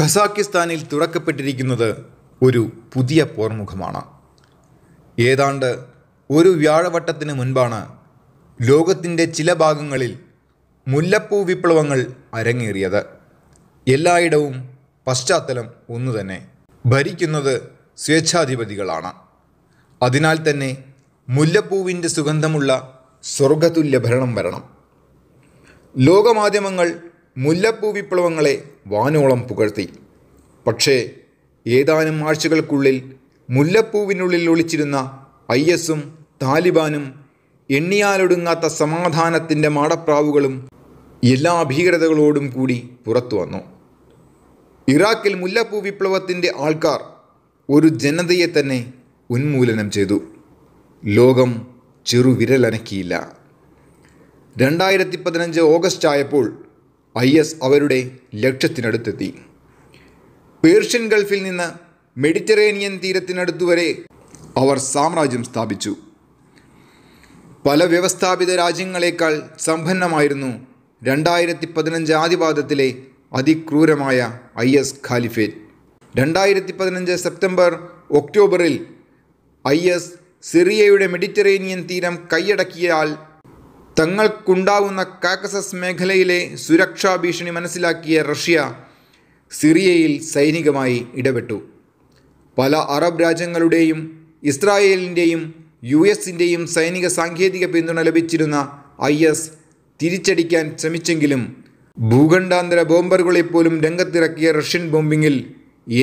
ഖസാക്കിസ്ഥാനിൽ തുറക്കപ്പെട്ടിരിക്കുന്നത് ഒരു പുതിയ പോർമുഖമാണ് ഏതാണ്ട് ഒരു വ്യാഴവട്ടത്തിന് മുൻപാണ് ലോകത്തിൻ്റെ ചില ഭാഗങ്ങളിൽ മുല്ലപ്പൂ വിപ്ലവങ്ങൾ അരങ്ങേറിയത് എല്ലായിടവും പശ്ചാത്തലം ഒന്നു തന്നെ ഭരിക്കുന്നത് സ്വേച്ഛാധിപതികളാണ് അതിനാൽ തന്നെ മുല്ലപ്പൂവിൻ്റെ സുഗന്ധമുള്ള സ്വർഗതുല്യ ഭരണം വരണം ലോകമാധ്യമങ്ങൾ മുല്ലപ്പൂ വിപ്ലവങ്ങളെ വാനോളം പുകഴ്ത്തി പക്ഷേ ഏതാനും ആഴ്ചകൾക്കുള്ളിൽ മുല്ലപ്പൂവിനുള്ളിൽ ഒളിച്ചിരുന്ന ഐ എസും താലിബാനും എണ്ണിയാലൊടുങ്ങാത്ത സമാധാനത്തിൻ്റെ മാടപ്രാവുകളും എല്ലാ ഭീകരതകളോടും കൂടി പുറത്തു വന്നു ഇറാഖിൽ മുല്ലപ്പൂ വിപ്ലവത്തിൻ്റെ ആൾക്കാർ ഒരു ജനതയെ തന്നെ ഉന്മൂലനം ചെയ്തു ലോകം ചെറുവിരലനക്കിയില്ല രണ്ടായിരത്തി പതിനഞ്ച് ഓഗസ്റ്റ് ആയപ്പോൾ ഐ എസ് അവരുടെ ലക്ഷ്യത്തിനടുത്തെത്തി പേർഷ്യൻ ഗൾഫിൽ നിന്ന് മെഡിറ്ററേനിയൻ തീരത്തിനടുത്തുവരെ അവർ സാമ്രാജ്യം സ്ഥാപിച്ചു പല വ്യവസ്ഥാപിത രാജ്യങ്ങളെക്കാൾ സമ്പന്നമായിരുന്നു രണ്ടായിരത്തി പതിനഞ്ച് ആദിപാദത്തിലെ അതിക്രൂരമായ ഐ എസ് ഖാലിഫേറ്റ് രണ്ടായിരത്തി പതിനഞ്ച് സെപ്റ്റംബർ ഒക്ടോബറിൽ ഐ എസ് സിറിയയുടെ മെഡിറ്ററേനിയൻ തീരം കൈയടക്കിയാൽ തങ്ങൾക്കുണ്ടാവുന്ന കാക്കസസ് മേഖലയിലെ സുരക്ഷാ ഭീഷണി മനസ്സിലാക്കിയ റഷ്യ സിറിയയിൽ സൈനികമായി ഇടപെട്ടു പല അറബ് രാജ്യങ്ങളുടെയും ഇസ്രായേലിൻ്റെയും യു എസിൻ്റെയും സൈനിക സാങ്കേതിക പിന്തുണ ലഭിച്ചിരുന്ന ഐ എസ് തിരിച്ചടിക്കാൻ ശ്രമിച്ചെങ്കിലും ഭൂഖണ്ഡാന്തര ബോംബറുകളെപ്പോലും രംഗത്തിറക്കിയ റഷ്യൻ ബോംബിങ്ങിൽ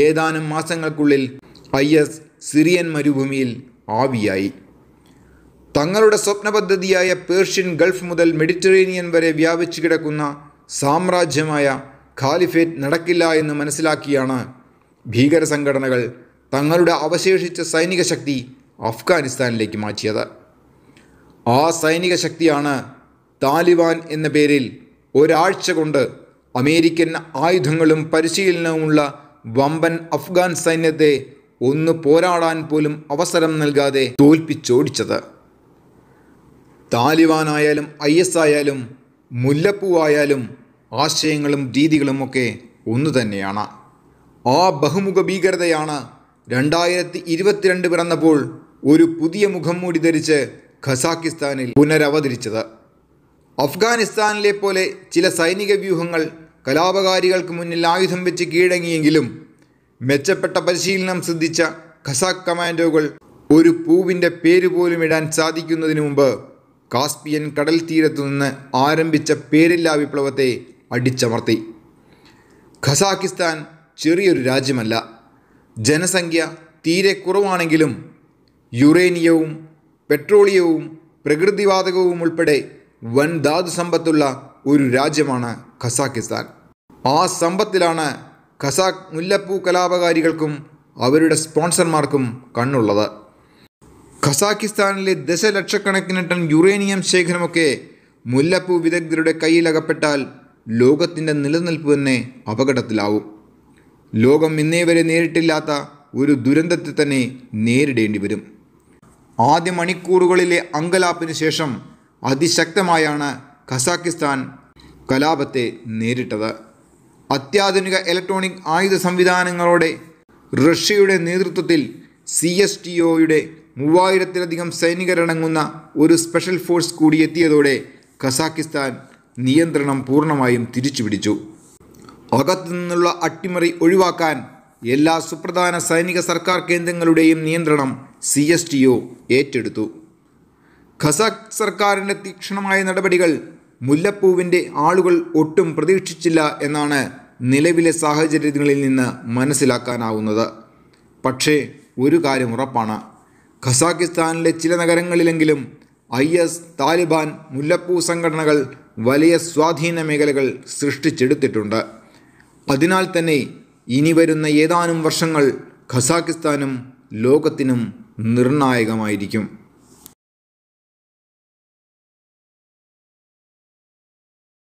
ഏതാനും മാസങ്ങൾക്കുള്ളിൽ ഐ എസ് സിറിയൻ മരുഭൂമിയിൽ ആവിയായി തങ്ങളുടെ സ്വപ്ന പദ്ധതിയായ പേർഷ്യൻ ഗൾഫ് മുതൽ മെഡിറ്ററേനിയൻ വരെ വ്യാപിച്ചു കിടക്കുന്ന സാമ്രാജ്യമായ ഖാലിഫേറ്റ് നടക്കില്ല എന്ന് മനസ്സിലാക്കിയാണ് ഭീകര സംഘടനകൾ തങ്ങളുടെ അവശേഷിച്ച സൈനിക ശക്തി അഫ്ഗാനിസ്ഥാനിലേക്ക് മാറ്റിയത് ആ സൈനിക ശക്തിയാണ് താലിബാൻ എന്ന പേരിൽ ഒരാഴ്ച കൊണ്ട് അമേരിക്കൻ ആയുധങ്ങളും പരിശീലനവുമുള്ള വമ്പൻ അഫ്ഗാൻ സൈന്യത്തെ ഒന്ന് പോരാടാൻ പോലും അവസരം നൽകാതെ തോൽപ്പിച്ചോടിച്ചത് താലിബാനായാലും ഐ എസ് ആയാലും മുല്ലപ്പൂവായാലും ആശയങ്ങളും രീതികളുമൊക്കെ ഒന്നു തന്നെയാണ് ആ ബഹുമുഖ ഭീകരതയാണ് രണ്ടായിരത്തി ഇരുപത്തിരണ്ട് പിറന്നപ്പോൾ ഒരു പുതിയ മുഖം മൂടി ധരിച്ച് ഖസാക്കിസ്ഥാനിൽ പുനരവതരിച്ചത് അഫ്ഗാനിസ്ഥാനിലെ പോലെ ചില സൈനിക വ്യൂഹങ്ങൾ കലാപകാരികൾക്ക് മുന്നിൽ ആയുധം വെച്ച് കീഴടങ്ങിയെങ്കിലും മെച്ചപ്പെട്ട പരിശീലനം സിദ്ധിച്ച ഖസാക്ക് കമാൻഡോകൾ ഒരു പൂവിൻ്റെ പേര് പോലും ഇടാൻ സാധിക്കുന്നതിന് മുമ്പ് കാസ്പിയൻ കടൽ തീരത്തുനിന്ന് ആരംഭിച്ച പേരില്ലാ വിപ്ലവത്തെ അടിച്ചമർത്തി ഖസാക്കിസ്ഥാൻ ചെറിയൊരു രാജ്യമല്ല ജനസംഖ്യ തീരെ കുറവാണെങ്കിലും യുറേനിയവും പെട്രോളിയവും പ്രകൃതിവാതകവും ഉൾപ്പെടെ വൻ ധാതു സമ്പത്തുള്ള ഒരു രാജ്യമാണ് ഖസാക്കിസ്ഥാൻ ആ സമ്പത്തിലാണ് ഖസാക്ക് മുല്ലപ്പൂ കലാപകാരികൾക്കും അവരുടെ സ്പോൺസർമാർക്കും കണ്ണുള്ളത് ഖസാക്കിസ്ഥാനിലെ ദശലക്ഷക്കണക്കിന് ടൺ യുറേനിയം ശേഖരമൊക്കെ മുല്ലപ്പൂ വിദഗ്ധരുടെ കയ്യിലകപ്പെട്ടാൽ ലോകത്തിൻ്റെ നിലനിൽപ്പ് തന്നെ അപകടത്തിലാവും ലോകം ഇന്നേ വരെ നേരിട്ടില്ലാത്ത ഒരു ദുരന്തത്തെ തന്നെ നേരിടേണ്ടി വരും ആദ്യ മണിക്കൂറുകളിലെ അങ്കലാപ്പിന് ശേഷം അതിശക്തമായാണ് ഖസാക്കിസ്ഥാൻ കലാപത്തെ നേരിട്ടത് അത്യാധുനിക ഇലക്ട്രോണിക് ആയുധ സംവിധാനങ്ങളോടെ റഷ്യയുടെ നേതൃത്വത്തിൽ സി എസ് ടി ഒയുടെ മൂവായിരത്തിലധികം സൈനികരടങ്ങുന്ന ഒരു സ്പെഷ്യൽ ഫോഴ്സ് കൂടി എത്തിയതോടെ ഖസാക്കിസ്ഥാൻ നിയന്ത്രണം പൂർണ്ണമായും തിരിച്ചുപിടിച്ചു അകത്തു നിന്നുള്ള അട്ടിമറി ഒഴിവാക്കാൻ എല്ലാ സുപ്രധാന സൈനിക സർക്കാർ കേന്ദ്രങ്ങളുടെയും നിയന്ത്രണം സി എസ് ടി ഒ ഏറ്റെടുത്തു ഖസാഖ് സർക്കാരിൻ്റെ തീക്ഷണമായ നടപടികൾ മുല്ലപ്പൂവിൻ്റെ ആളുകൾ ഒട്ടും പ്രതീക്ഷിച്ചില്ല എന്നാണ് നിലവിലെ സാഹചര്യങ്ങളിൽ നിന്ന് മനസ്സിലാക്കാനാവുന്നത് പക്ഷേ ഒരു കാര്യം ഉറപ്പാണ് ഖസാക്കിസ്ഥാനിലെ ചില നഗരങ്ങളിലെങ്കിലും ഐ എസ് താലിബാൻ മുല്ലപ്പൂ സംഘടനകൾ വലിയ സ്വാധീന മേഖലകൾ സൃഷ്ടിച്ചെടുത്തിട്ടുണ്ട് അതിനാൽ തന്നെ ഇനി വരുന്ന ഏതാനും വർഷങ്ങൾ ഖസാക്കിസ്ഥാനും ലോകത്തിനും നിർണായകമായിരിക്കും